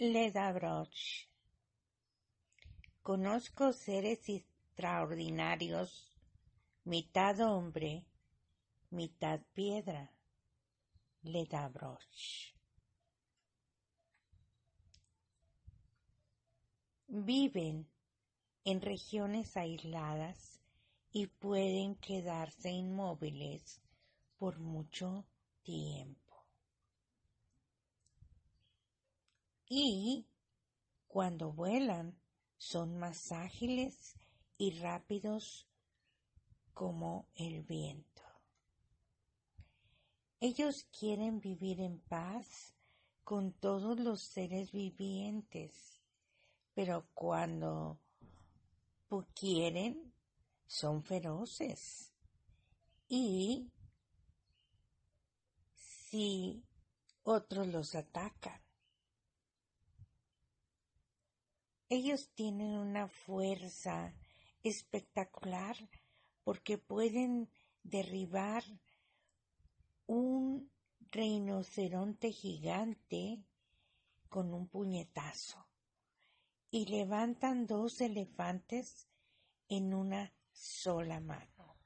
Leda Broch. Conozco seres extraordinarios, mitad hombre, mitad piedra. da Broch. Viven en regiones aisladas y pueden quedarse inmóviles por mucho tiempo. y cuando vuelan son más ágiles y rápidos como el viento. Ellos quieren vivir en paz con todos los seres vivientes, pero cuando quieren son feroces y si otros los atacan. Ellos tienen una fuerza espectacular porque pueden derribar un rinoceronte gigante con un puñetazo y levantan dos elefantes en una sola mano.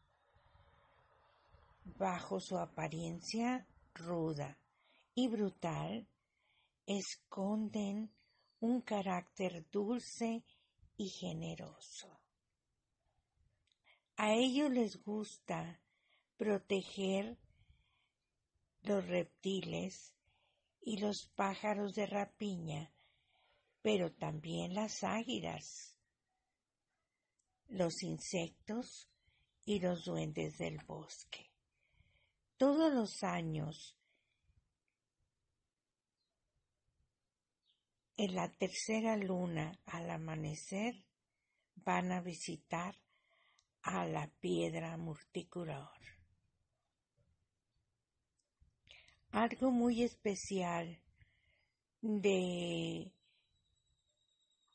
Bajo su apariencia ruda y brutal, esconden un carácter dulce y generoso. A ellos les gusta proteger los reptiles y los pájaros de rapiña, pero también las águilas, los insectos y los duendes del bosque. Todos los años En la tercera luna, al amanecer, van a visitar a la piedra multicolor. Algo muy especial de,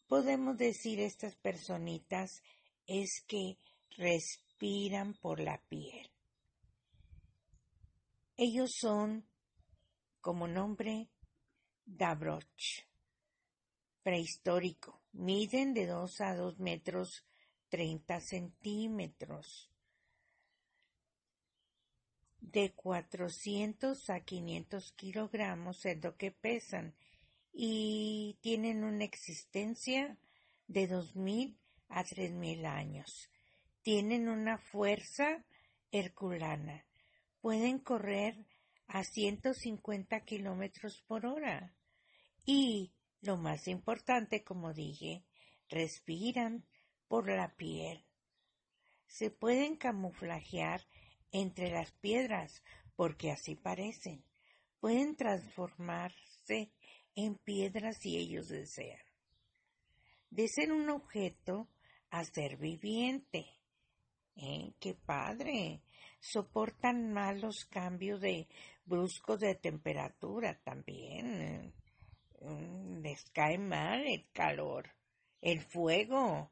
podemos decir, estas personitas es que respiran por la piel. Ellos son, como nombre, Dabroch prehistórico. Miden de 2 a 2 metros 30 centímetros. De 400 a 500 kilogramos es lo que pesan y tienen una existencia de 2000 a 3000 años. Tienen una fuerza herculana. Pueden correr a 150 kilómetros por hora y lo más importante, como dije, respiran por la piel. Se pueden camuflajear entre las piedras porque así parecen. Pueden transformarse en piedras si ellos desean. De ser un objeto a ser viviente. ¿Eh? ¡Qué padre! Soportan malos cambios de bruscos de temperatura también. Mm, les cae mal el calor, el fuego.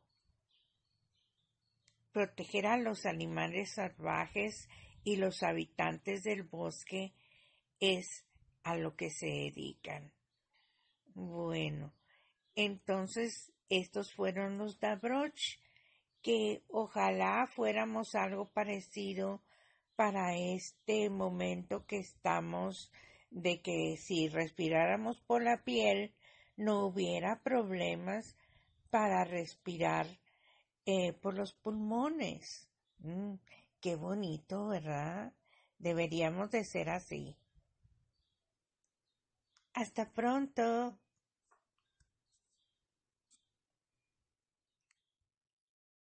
Proteger a los animales salvajes y los habitantes del bosque es a lo que se dedican. Bueno, entonces estos fueron los Dabroch, que ojalá fuéramos algo parecido para este momento que estamos de que si respiráramos por la piel no hubiera problemas para respirar eh, por los pulmones. Mm, qué bonito, ¿verdad? Deberíamos de ser así. Hasta pronto.